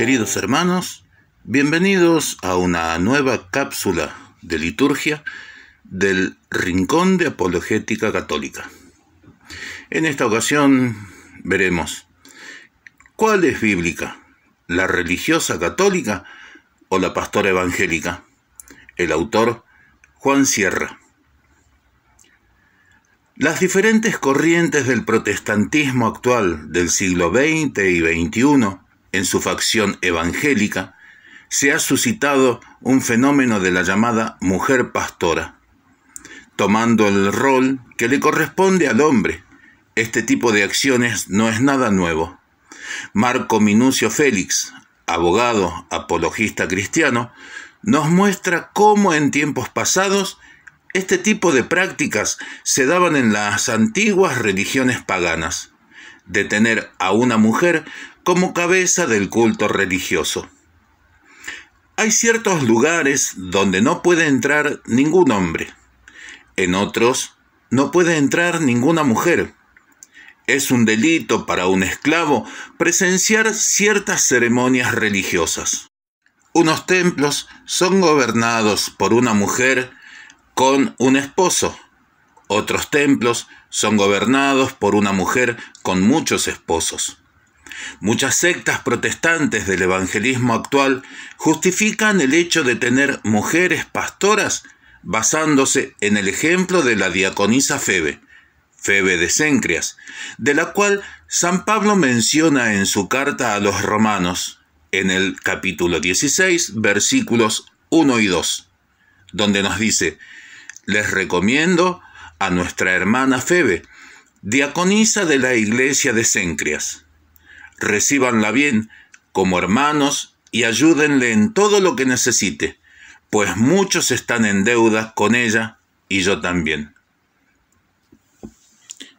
Queridos hermanos, bienvenidos a una nueva cápsula de liturgia del Rincón de Apologética Católica. En esta ocasión veremos cuál es bíblica, la religiosa católica o la pastora evangélica. El autor Juan Sierra. Las diferentes corrientes del protestantismo actual del siglo XX y XXI en su facción evangélica, se ha suscitado un fenómeno de la llamada mujer pastora, tomando el rol que le corresponde al hombre. Este tipo de acciones no es nada nuevo. Marco Minucio Félix, abogado apologista cristiano, nos muestra cómo en tiempos pasados este tipo de prácticas se daban en las antiguas religiones paganas, de tener a una mujer como cabeza del culto religioso. Hay ciertos lugares donde no puede entrar ningún hombre, en otros no puede entrar ninguna mujer. Es un delito para un esclavo presenciar ciertas ceremonias religiosas. Unos templos son gobernados por una mujer con un esposo. Otros templos son gobernados por una mujer con muchos esposos. Muchas sectas protestantes del evangelismo actual justifican el hecho de tener mujeres pastoras basándose en el ejemplo de la diaconisa Febe, Febe de Cencrias, de la cual San Pablo menciona en su carta a los romanos, en el capítulo 16, versículos 1 y 2, donde nos dice, les recomiendo a nuestra hermana Febe, diaconisa de la iglesia de Cencrias recíbanla bien como hermanos y ayúdenle en todo lo que necesite, pues muchos están en deuda con ella y yo también.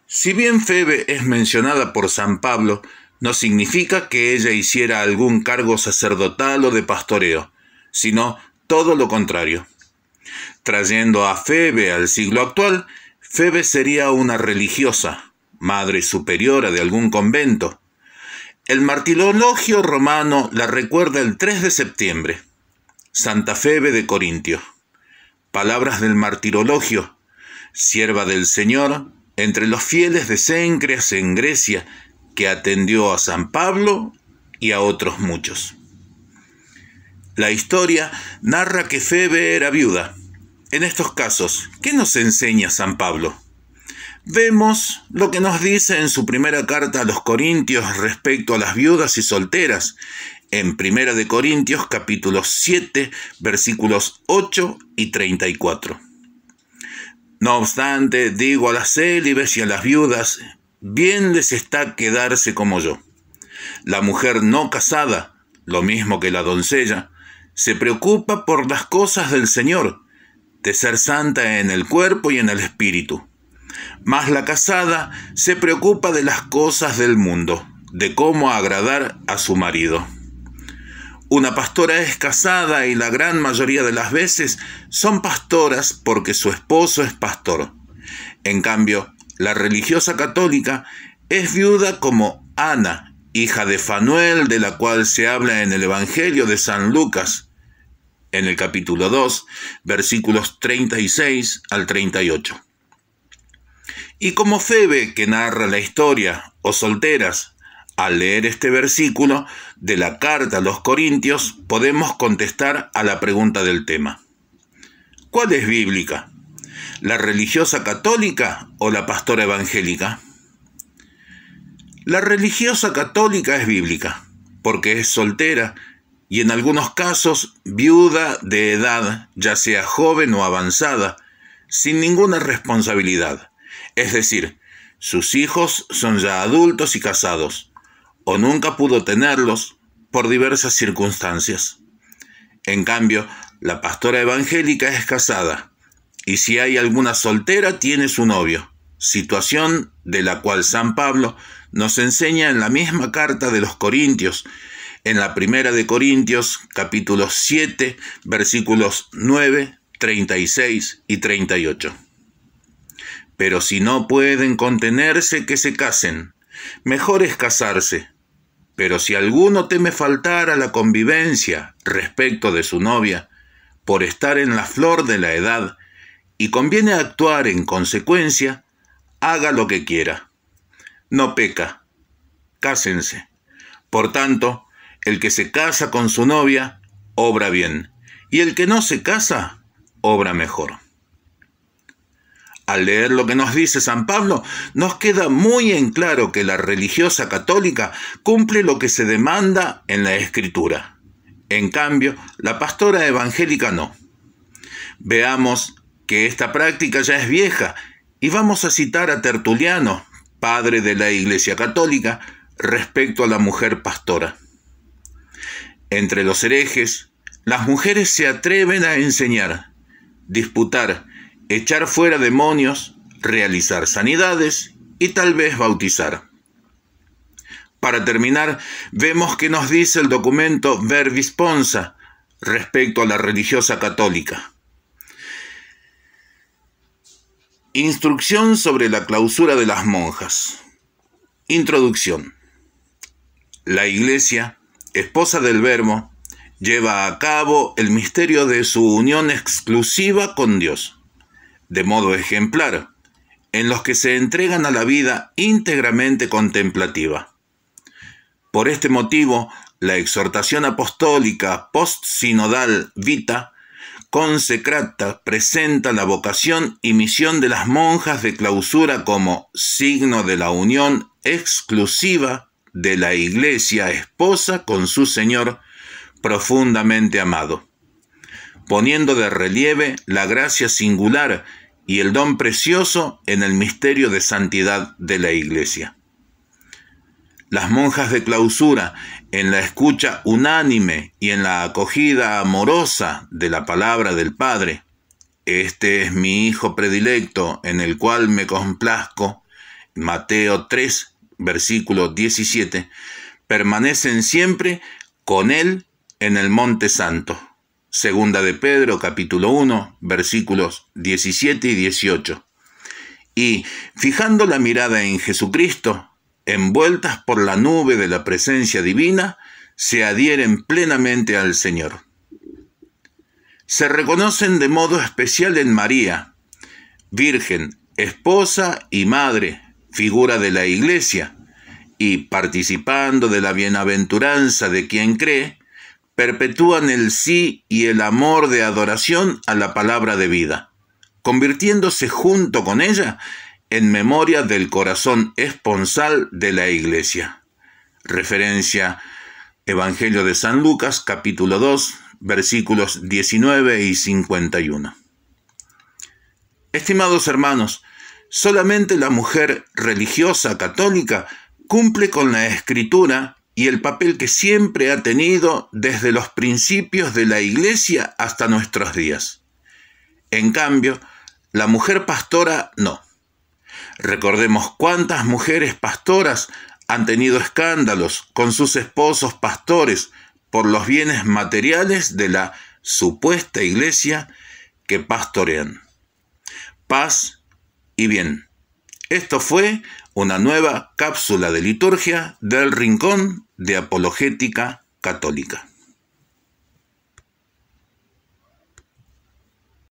Si bien Febe es mencionada por San Pablo, no significa que ella hiciera algún cargo sacerdotal o de pastoreo, sino todo lo contrario. Trayendo a Febe al siglo actual, Febe sería una religiosa, madre superiora de algún convento, el martirologio romano la recuerda el 3 de septiembre. Santa Febe de Corintio. Palabras del martirologio. Sierva del Señor, entre los fieles de Cencreas en Grecia, que atendió a San Pablo y a otros muchos. La historia narra que Febe era viuda. En estos casos, ¿qué nos enseña San Pablo? Vemos lo que nos dice en su primera carta a los Corintios respecto a las viudas y solteras, en Primera de Corintios capítulo 7 versículos 8 y 34. No obstante, digo a las célibes y a las viudas, bien les está quedarse como yo. La mujer no casada, lo mismo que la doncella, se preocupa por las cosas del Señor, de ser santa en el cuerpo y en el espíritu mas la casada se preocupa de las cosas del mundo, de cómo agradar a su marido. Una pastora es casada y la gran mayoría de las veces son pastoras porque su esposo es pastor. En cambio, la religiosa católica es viuda como Ana, hija de Fanuel, de la cual se habla en el Evangelio de San Lucas, en el capítulo 2, versículos 36 al 38. Y como Febe, que narra la historia, o solteras, al leer este versículo de la carta a los Corintios, podemos contestar a la pregunta del tema. ¿Cuál es bíblica? ¿La religiosa católica o la pastora evangélica? La religiosa católica es bíblica, porque es soltera y en algunos casos viuda de edad, ya sea joven o avanzada, sin ninguna responsabilidad es decir, sus hijos son ya adultos y casados, o nunca pudo tenerlos por diversas circunstancias. En cambio, la pastora evangélica es casada, y si hay alguna soltera tiene su novio, situación de la cual San Pablo nos enseña en la misma carta de los Corintios, en la primera de Corintios capítulo 7 versículos 9, 36 y 38. Pero si no pueden contenerse, que se casen. Mejor es casarse. Pero si alguno teme faltar a la convivencia respecto de su novia, por estar en la flor de la edad, y conviene actuar en consecuencia, haga lo que quiera. No peca. Cásense. Por tanto, el que se casa con su novia, obra bien, y el que no se casa, obra mejor. Al leer lo que nos dice San Pablo, nos queda muy en claro que la religiosa católica cumple lo que se demanda en la escritura. En cambio, la pastora evangélica no. Veamos que esta práctica ya es vieja y vamos a citar a Tertuliano, padre de la Iglesia Católica, respecto a la mujer pastora. Entre los herejes, las mujeres se atreven a enseñar, disputar, echar fuera demonios, realizar sanidades y tal vez bautizar. Para terminar, vemos que nos dice el documento Verbis respecto a la religiosa católica. Instrucción sobre la clausura de las monjas. Introducción. La Iglesia, esposa del Verbo, lleva a cabo el misterio de su unión exclusiva con Dios de modo ejemplar, en los que se entregan a la vida íntegramente contemplativa. Por este motivo, la exhortación apostólica post-sinodal Vita consecrata presenta la vocación y misión de las monjas de clausura como signo de la unión exclusiva de la iglesia esposa con su Señor profundamente amado, poniendo de relieve la gracia singular y el don precioso en el misterio de santidad de la Iglesia. Las monjas de clausura, en la escucha unánime y en la acogida amorosa de la palabra del Padre, este es mi Hijo predilecto en el cual me complazco, Mateo 3, versículo 17, permanecen siempre con Él en el Monte Santo. Segunda de Pedro, capítulo 1, versículos 17 y 18. Y, fijando la mirada en Jesucristo, envueltas por la nube de la presencia divina, se adhieren plenamente al Señor. Se reconocen de modo especial en María, Virgen, esposa y madre, figura de la Iglesia, y participando de la bienaventuranza de quien cree, perpetúan el sí y el amor de adoración a la palabra de vida, convirtiéndose junto con ella en memoria del corazón esponsal de la Iglesia. Referencia Evangelio de San Lucas capítulo 2 versículos 19 y 51. Estimados hermanos, solamente la mujer religiosa católica cumple con la escritura y el papel que siempre ha tenido desde los principios de la Iglesia hasta nuestros días. En cambio, la mujer pastora no. Recordemos cuántas mujeres pastoras han tenido escándalos con sus esposos pastores por los bienes materiales de la supuesta iglesia que pastorean. Paz y bien. Esto fue una nueva cápsula de liturgia del Rincón de Apologética Católica.